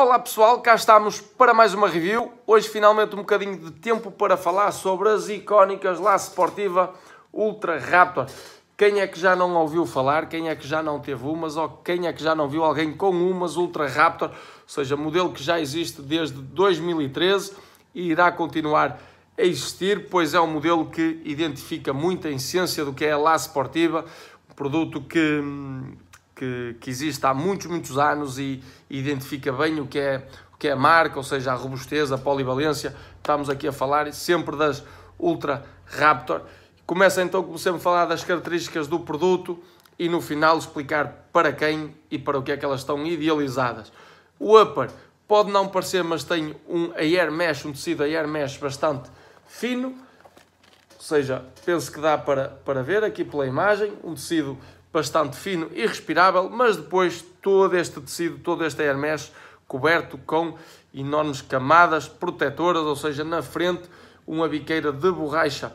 Olá pessoal, cá estamos para mais uma review. Hoje finalmente um bocadinho de tempo para falar sobre as icónicas La Sportiva Ultra Raptor. Quem é que já não ouviu falar, quem é que já não teve umas ou quem é que já não viu alguém com umas Ultra Raptor, ou seja, modelo que já existe desde 2013 e irá continuar a existir, pois é um modelo que identifica muito a essência do que é a La Sportiva, um produto que hum, que, que existe há muitos, muitos anos e identifica bem o que, é, o que é a marca, ou seja, a robustez, a polivalência. Estamos aqui a falar sempre das Ultra Raptor. Começa então, como sempre, a falar das características do produto e no final explicar para quem e para o que é que elas estão idealizadas. O upper pode não parecer, mas tem um air mesh, um tecido air mesh bastante fino, ou seja, penso que dá para, para ver aqui pela imagem, um tecido bastante fino e respirável, mas depois todo este tecido, todo este Hermes, coberto com enormes camadas protetoras, ou seja, na frente uma biqueira de borracha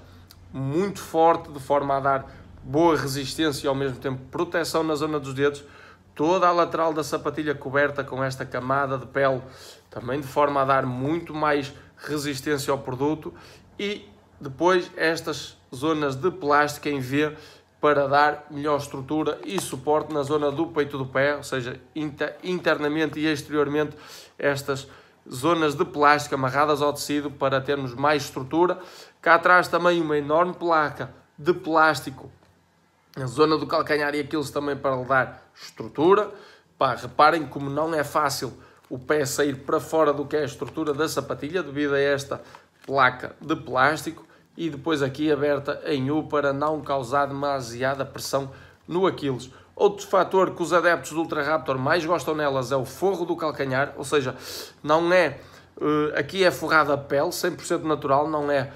muito forte, de forma a dar boa resistência e ao mesmo tempo proteção na zona dos dedos, toda a lateral da sapatilha coberta com esta camada de pele, também de forma a dar muito mais resistência ao produto e depois estas zonas de plástico em V para dar melhor estrutura e suporte na zona do peito do pé, ou seja, internamente e exteriormente estas zonas de plástico amarradas ao tecido para termos mais estrutura. Cá atrás também uma enorme placa de plástico na zona do calcanhar e aquilo também para lhe dar estrutura. Pá, reparem como não é fácil o pé sair para fora do que é a estrutura da sapatilha devido a esta placa de plástico e depois aqui aberta em U para não causar demasiada pressão no Aquiles. Outro fator que os adeptos do Ultra Raptor mais gostam nelas é o forro do calcanhar, ou seja, não é eh, aqui é forrada a pele, 100% natural, não é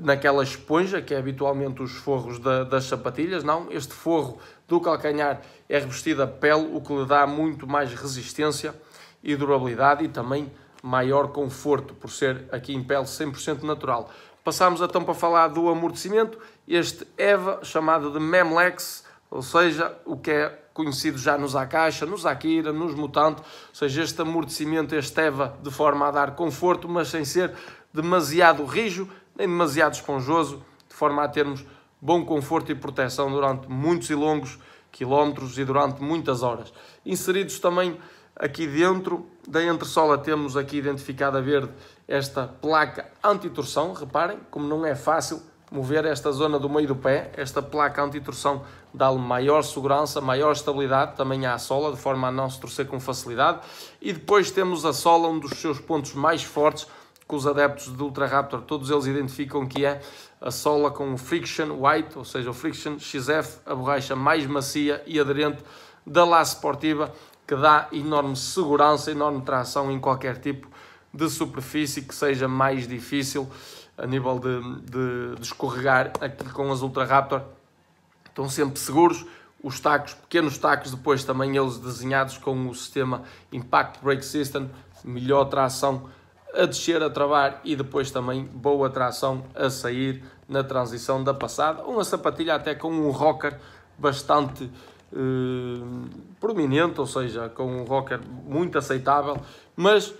naquela esponja que é habitualmente os forros da, das sapatilhas, não. Este forro do calcanhar é revestido a pele, o que lhe dá muito mais resistência e durabilidade e também maior conforto, por ser aqui em pele 100% natural. Passámos então para falar do amortecimento, este EVA, chamado de Memlex, ou seja, o que é conhecido já nos Akasha, nos Akira, nos Mutante, ou seja, este amortecimento, este EVA, de forma a dar conforto, mas sem ser demasiado rijo, nem demasiado esponjoso, de forma a termos bom conforto e proteção durante muitos e longos quilómetros e durante muitas horas. Inseridos também Aqui dentro da entressola temos aqui identificada verde esta placa antitorção. Reparem como não é fácil mover esta zona do meio do pé. Esta placa antitorção dá-lhe maior segurança, maior estabilidade também à sola, de forma a não se torcer com facilidade. E depois temos a sola, um dos seus pontos mais fortes, que os adeptos do Ultra Raptor, todos eles identificam que é a sola com o Friction White, ou seja, o Friction XF, a borracha mais macia e aderente da La Sportiva que dá enorme segurança, enorme tração em qualquer tipo de superfície que seja mais difícil a nível de, de, de escorregar aqui com as Ultra Raptor. Estão sempre seguros. Os tacos, pequenos tacos, depois também eles desenhados com o sistema Impact Brake System, melhor tração a descer, a travar e depois também boa tração a sair na transição da passada. Uma sapatilha até com um rocker bastante eh, prominente, ou seja, com um rocker muito aceitável, mas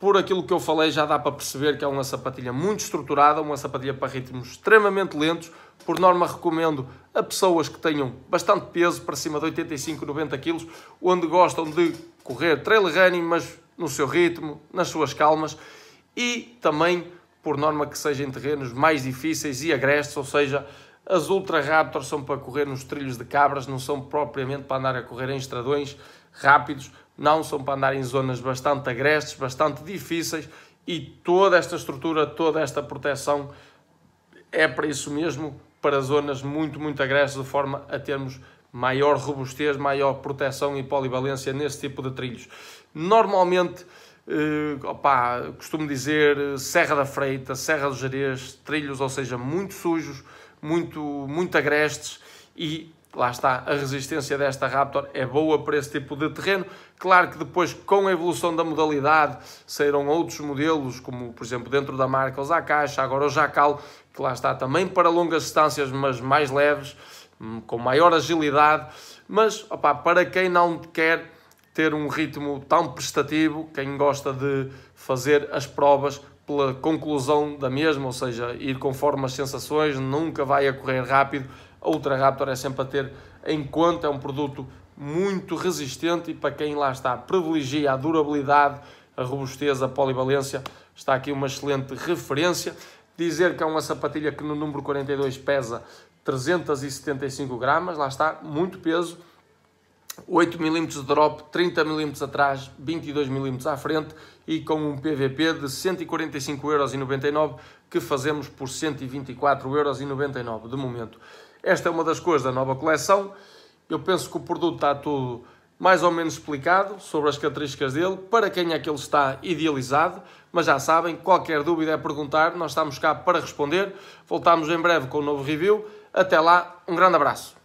por aquilo que eu falei já dá para perceber que é uma sapatilha muito estruturada, uma sapatilha para ritmos extremamente lentos. Por norma recomendo a pessoas que tenham bastante peso, para cima de 85, 90 kg, onde gostam de correr trail running, mas no seu ritmo, nas suas calmas e também por norma que seja em terrenos mais difíceis e agressos, ou seja, as Ultra Raptors são para correr nos trilhos de cabras, não são propriamente para andar a correr em estradões rápidos, não são para andar em zonas bastante agrestes, bastante difíceis e toda esta estrutura, toda esta proteção é para isso mesmo, para zonas muito, muito agressas, de forma a termos maior robustez, maior proteção e polivalência nesse tipo de trilhos. Normalmente, eh, opa, costumo dizer eh, Serra da Freita, Serra do Jerez, trilhos, ou seja, muito sujos, muito, muito agrestes e lá está, a resistência desta Raptor é boa para esse tipo de terreno. Claro que depois, com a evolução da modalidade, saíram outros modelos, como por exemplo dentro da marca os Akasha, agora o Jacal, que lá está também para longas distâncias, mas mais leves, hum, com maior agilidade. Mas opa, para quem não quer ter um ritmo tão prestativo, quem gosta de fazer as provas pela conclusão da mesma, ou seja, ir conforme as sensações, nunca vai a correr rápido. A Ultra Raptor é sempre a ter em conta, é um produto muito resistente e para quem lá está privilegia a durabilidade, a robustez, a polivalência, está aqui uma excelente referência. Dizer que é uma sapatilha que no número 42 pesa 375 gramas, lá está, muito peso, 8 mm de drop, 30 mm atrás, 22 mm à frente e com um PVP de 145,99€ que fazemos por 124,99€ de momento. Esta é uma das coisas da nova coleção. Eu penso que o produto está tudo mais ou menos explicado sobre as características dele, para quem é que ele está idealizado, mas já sabem, qualquer dúvida é perguntar, nós estamos cá para responder. Voltamos em breve com um novo review. Até lá, um grande abraço.